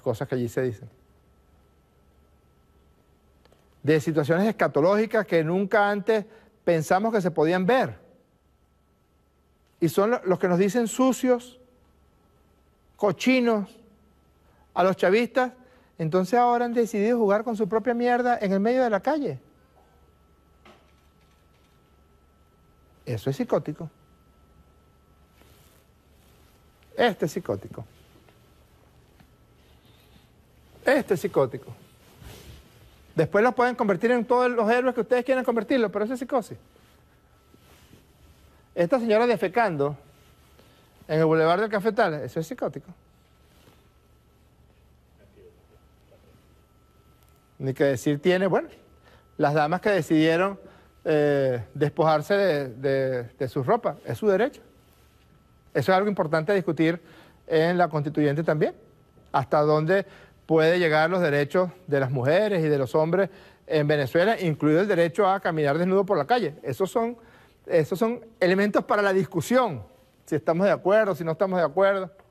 cosas que allí se dicen. De situaciones escatológicas que nunca antes pensamos que se podían ver. Y son los que nos dicen sucios, cochinos, a los chavistas. Entonces ahora han decidido jugar con su propia mierda en el medio de la calle. Eso es psicótico. Este es psicótico. Este es psicótico. Después lo pueden convertir en todos los héroes que ustedes quieran convertirlo, pero eso es psicosis. Esta señora defecando en el Boulevard del Cafetal, eso es psicótico. Ni que decir tiene, bueno, las damas que decidieron eh, despojarse de, de, ropa, es su derecho. Eso es algo importante discutir en la constituyente también. Hasta dónde puede llegar los derechos de las mujeres y de los hombres en Venezuela, incluido el derecho a caminar desnudo por la calle. Esos son, esos son elementos para la discusión, si estamos de acuerdo, si no estamos de acuerdo.